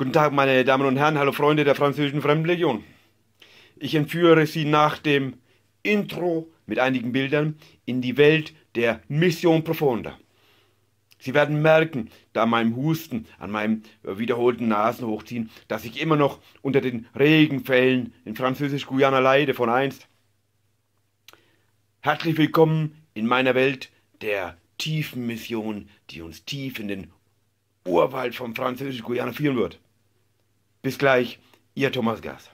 Guten Tag, meine Damen und Herren, hallo Freunde der französischen Fremdenlegion. Ich entführe Sie nach dem Intro mit einigen Bildern in die Welt der Mission Profonda. Sie werden merken, da an meinem Husten, an meinem äh, wiederholten Nasenhochziehen, dass ich immer noch unter den Regenfällen in Französisch-Guyana leide von einst. Herzlich willkommen in meiner Welt der tiefen Mission, die uns tief in den Urwald vom französisch Guyana führen wird. Bis gleich, Ihr Thomas Gass.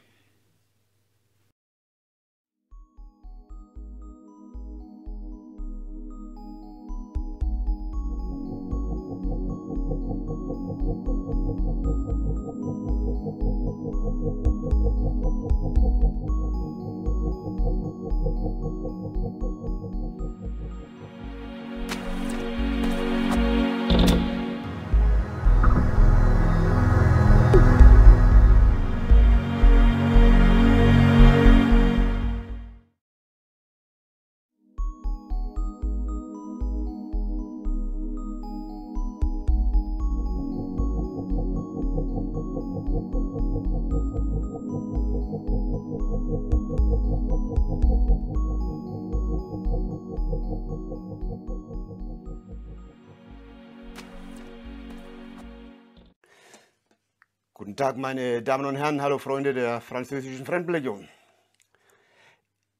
Guten Tag, meine Damen und Herren, hallo Freunde der französischen Fremdenlegion.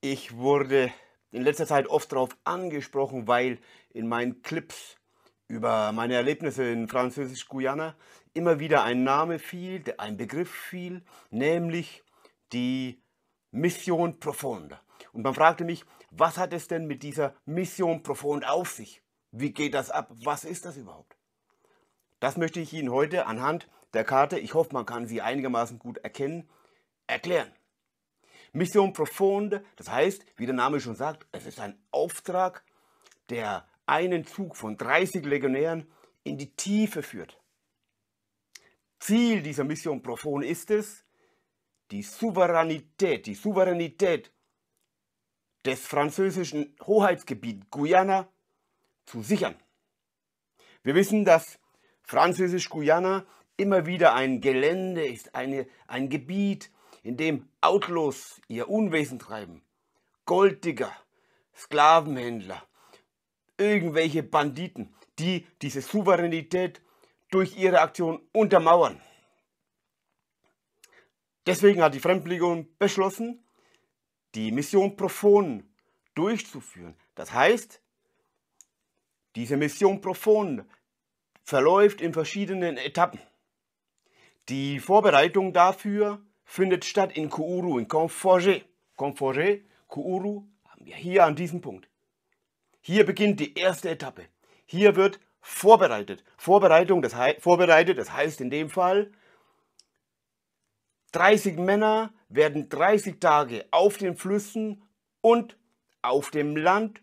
Ich wurde in letzter Zeit oft darauf angesprochen, weil in meinen Clips über meine Erlebnisse in Französisch-Guyana immer wieder ein Name fiel, ein Begriff fiel, nämlich die Mission Profonde. Und man fragte mich, was hat es denn mit dieser Mission Profonde auf sich? Wie geht das ab? Was ist das überhaupt? Das möchte ich Ihnen heute anhand der Karte, ich hoffe, man kann sie einigermaßen gut erkennen, erklären. Mission Profonde, das heißt, wie der Name schon sagt, es ist ein Auftrag, der einen Zug von 30 Legionären in die Tiefe führt. Ziel dieser Mission Profonde ist es, die Souveränität, die Souveränität des französischen Hoheitsgebiet Guyana zu sichern. Wir wissen, dass Französisch-Guyana Immer wieder ein Gelände ist eine, ein Gebiet, in dem Outlaws ihr Unwesen treiben. Golddigger, Sklavenhändler, irgendwelche Banditen, die diese Souveränität durch ihre Aktion untermauern. Deswegen hat die Fremdlegion beschlossen, die Mission Profon durchzuführen. Das heißt, diese Mission Profon verläuft in verschiedenen Etappen. Die Vorbereitung dafür findet statt in Kourou, in Conforge. Conforge, Kourou, haben wir hier an diesem Punkt. Hier beginnt die erste Etappe. Hier wird vorbereitet. Vorbereitung, das heißt, vorbereitet, das heißt in dem Fall, 30 Männer werden 30 Tage auf den Flüssen und auf dem Land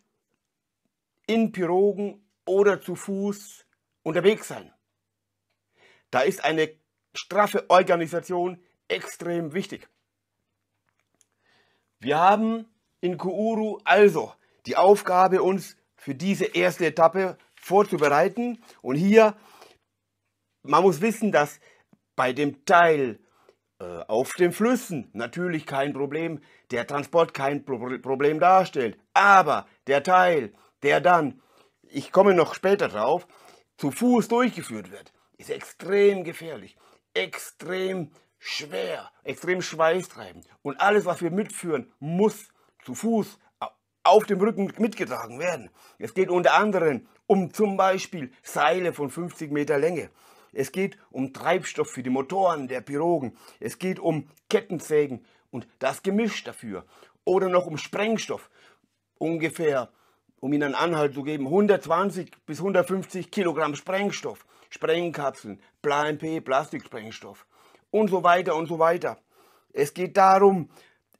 in Pirogen oder zu Fuß unterwegs sein. Da ist eine straffe Organisation extrem wichtig. Wir haben in Kuuru also die Aufgabe, uns für diese erste Etappe vorzubereiten. Und hier, man muss wissen, dass bei dem Teil äh, auf den Flüssen natürlich kein Problem, der Transport kein Pro Problem darstellt. Aber der Teil, der dann, ich komme noch später drauf, zu Fuß durchgeführt wird, ist extrem gefährlich extrem schwer, extrem schweißtreibend. Und alles, was wir mitführen, muss zu Fuß, auf dem Rücken mitgetragen werden. Es geht unter anderem um zum Beispiel Seile von 50 Meter Länge. Es geht um Treibstoff für die Motoren der Pirogen. Es geht um Kettensägen und das Gemisch dafür. Oder noch um Sprengstoff. Ungefähr, um Ihnen einen Anhalt zu geben, 120 bis 150 Kilogramm Sprengstoff. Sprengkapseln, Plan P, Plastiksprengstoff und so weiter und so weiter. Es geht darum,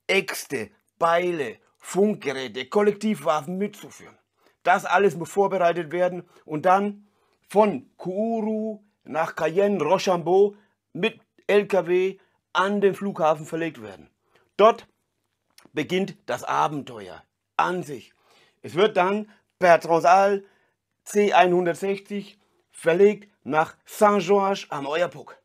Äxte, Beile, Funkgeräte, Kollektivwaffen mitzuführen. Das alles muss vorbereitet werden und dann von Kourou nach Cayenne, Rochambeau mit LKW an den Flughafen verlegt werden. Dort beginnt das Abenteuer an sich. Es wird dann per Transal C160 verlegt nach Saint-Georges am Oyapock.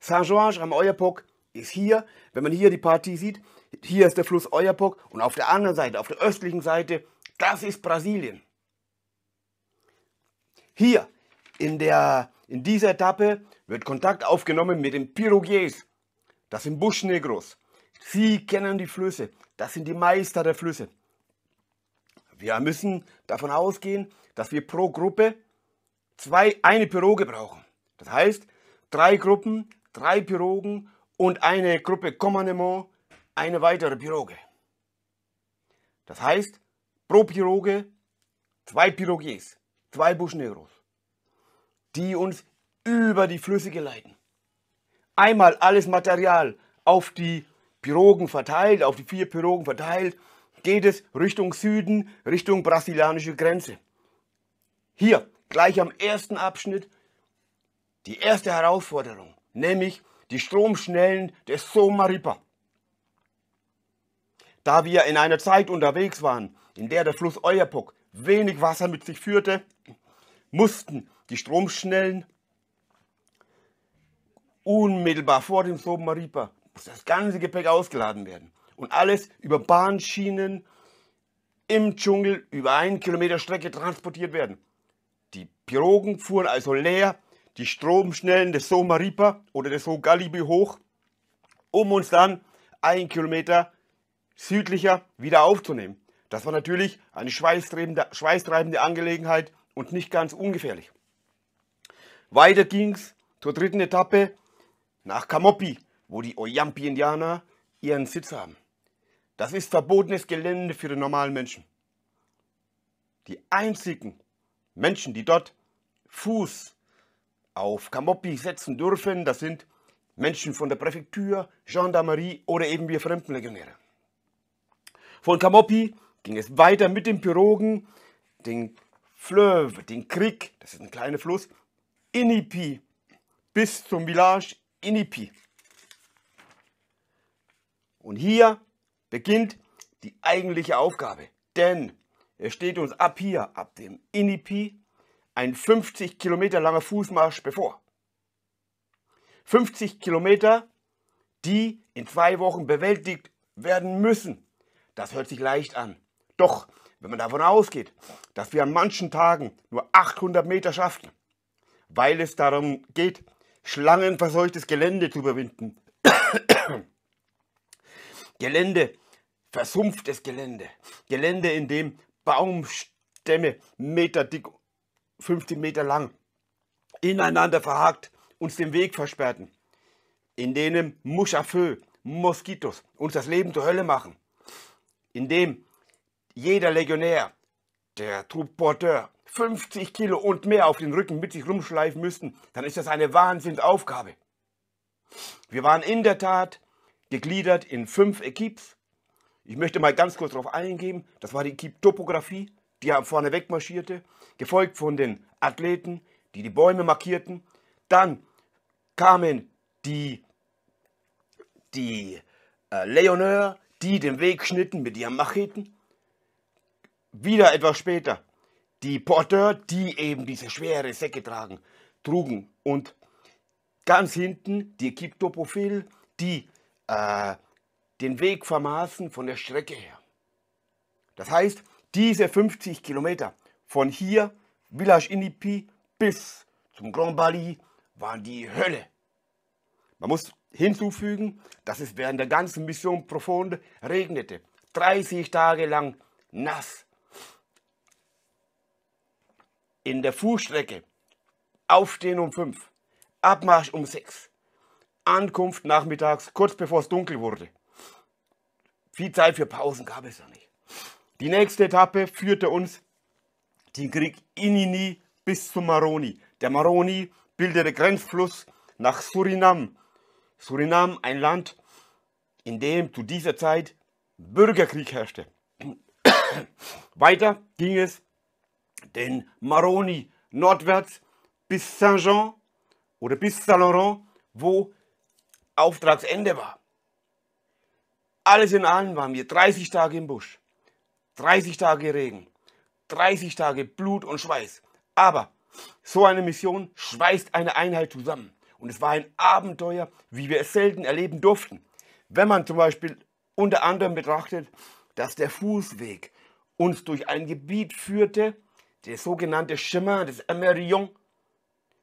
Saint-Georges am Oyapock ist hier, wenn man hier die Partie sieht, hier ist der Fluss Oyapock und auf der anderen Seite, auf der östlichen Seite, das ist Brasilien. Hier in, der, in dieser Etappe wird Kontakt aufgenommen mit den Pirogiers. Das sind Buschnegros. Sie kennen die Flüsse. Das sind die Meister der Flüsse. Wir müssen davon ausgehen, dass wir pro Gruppe zwei, eine Piroge brauchen. Das heißt, drei Gruppen, drei Pirogen und eine Gruppe Commandement, eine weitere Piroge. Das heißt, pro Piroge zwei Pirogiers, zwei Buschnegros, die uns über die Flüsse geleiten. Einmal alles Material auf die Pirogen verteilt, auf die vier Pirogen verteilt, geht es Richtung Süden, Richtung brasilianische Grenze. Hier gleich am ersten Abschnitt die erste Herausforderung, nämlich die Stromschnellen des Somaripa. Da wir in einer Zeit unterwegs waren, in der der Fluss Oyapok wenig Wasser mit sich führte, mussten die Stromschnellen unmittelbar vor dem Somaripa das ganze Gepäck ausgeladen werden. Und alles über Bahnschienen im Dschungel über einen Kilometer Strecke transportiert werden. Die Pirogen fuhren also leer, die Stromschnellen des Somaripa oder des Hogalibi hoch, um uns dann einen Kilometer südlicher wieder aufzunehmen. Das war natürlich eine schweißtreibende, schweißtreibende Angelegenheit und nicht ganz ungefährlich. Weiter ging es zur dritten Etappe nach Kamopi, wo die Oyampi-Indianer ihren Sitz haben. Das ist verbotenes Gelände für den normalen Menschen. Die einzigen, Menschen, die dort Fuß auf Kamopi setzen dürfen, das sind Menschen von der Präfektur, Gendarmerie oder eben wir Fremdenlegionäre. Von Kamopi ging es weiter mit den Pirogen, den Fleuve, den Krieg, das ist ein kleiner Fluss, Inipi, bis zum Village Inipi. Und hier beginnt die eigentliche Aufgabe, denn es steht uns ab hier, ab dem Inipi, ein 50 Kilometer langer Fußmarsch bevor. 50 Kilometer, die in zwei Wochen bewältigt werden müssen. Das hört sich leicht an. Doch, wenn man davon ausgeht, dass wir an manchen Tagen nur 800 Meter schaffen, weil es darum geht, schlangenverseuchtes Gelände zu überwinden. Gelände, versumpftes Gelände, Gelände, in dem Baumstämme, Meter dick, 50 Meter lang, ineinander verhakt, uns den Weg versperrten, in denen Muschafö, Moskitos uns das Leben zur Hölle machen, in dem jeder Legionär, der Troupeporteur, 50 Kilo und mehr auf den Rücken mit sich rumschleifen müssten, dann ist das eine Wahnsinnsaufgabe. Wir waren in der Tat gegliedert in fünf Equipes ich möchte mal ganz kurz darauf eingehen. Das war die Topographie, die vorne weg marschierte, gefolgt von den Athleten, die die Bäume markierten. Dann kamen die, die äh, Leoneur, die den Weg schnitten mit ihren Macheten. Wieder etwas später die Porter, die eben diese schwere Säcke tragen, trugen. Und ganz hinten die Equipe Topophil, die äh, den Weg vermaßen von der Strecke her. Das heißt, diese 50 Kilometer von hier, Village Inipi, bis zum Grand Bali waren die Hölle. Man muss hinzufügen, dass es während der ganzen Mission Profonde regnete. 30 Tage lang nass. In der Fußstrecke Aufstehen um 5, Abmarsch um 6, Ankunft nachmittags kurz bevor es dunkel wurde. Viel Zeit für Pausen gab es ja nicht. Die nächste Etappe führte uns den Krieg Inini bis zum Maroni. Der Maroni bildete Grenzfluss nach Surinam. Surinam, ein Land, in dem zu dieser Zeit Bürgerkrieg herrschte. Weiter ging es den Maroni nordwärts bis Saint-Jean oder bis Saint-Laurent, wo Auftragsende war. Alles in allem waren wir 30 Tage im Busch, 30 Tage Regen, 30 Tage Blut und Schweiß. Aber so eine Mission schweißt eine Einheit zusammen. Und es war ein Abenteuer, wie wir es selten erleben durften. Wenn man zum Beispiel unter anderem betrachtet, dass der Fußweg uns durch ein Gebiet führte, der sogenannte Chemin des Emerillon,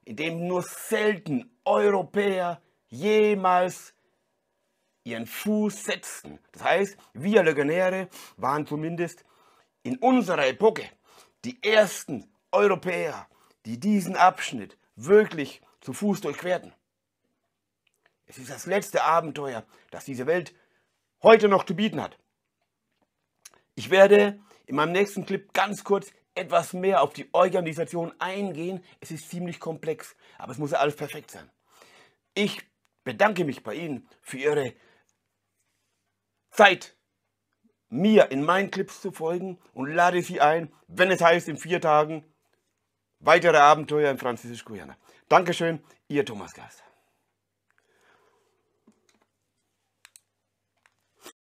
in dem nur selten Europäer jemals ihren Fuß setzten. Das heißt, wir Legionäre waren zumindest in unserer Epoche die ersten Europäer, die diesen Abschnitt wirklich zu Fuß durchquerten. Es ist das letzte Abenteuer, das diese Welt heute noch zu bieten hat. Ich werde in meinem nächsten Clip ganz kurz etwas mehr auf die Organisation eingehen. Es ist ziemlich komplex, aber es muss ja alles perfekt sein. Ich bedanke mich bei Ihnen für Ihre Zeit, mir in meinen Clips zu folgen und lade Sie ein, wenn es heißt, in vier Tagen weitere Abenteuer in Französisch-Guyana. Dankeschön, Ihr Thomas Gast.